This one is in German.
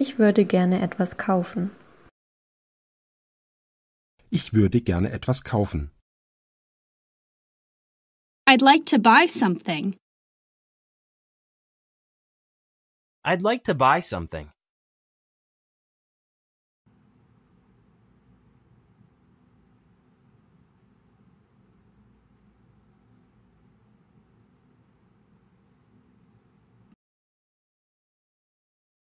Ich würde gerne etwas kaufen. Ich würde gerne etwas kaufen. I'd like to buy something. I'd like to buy something.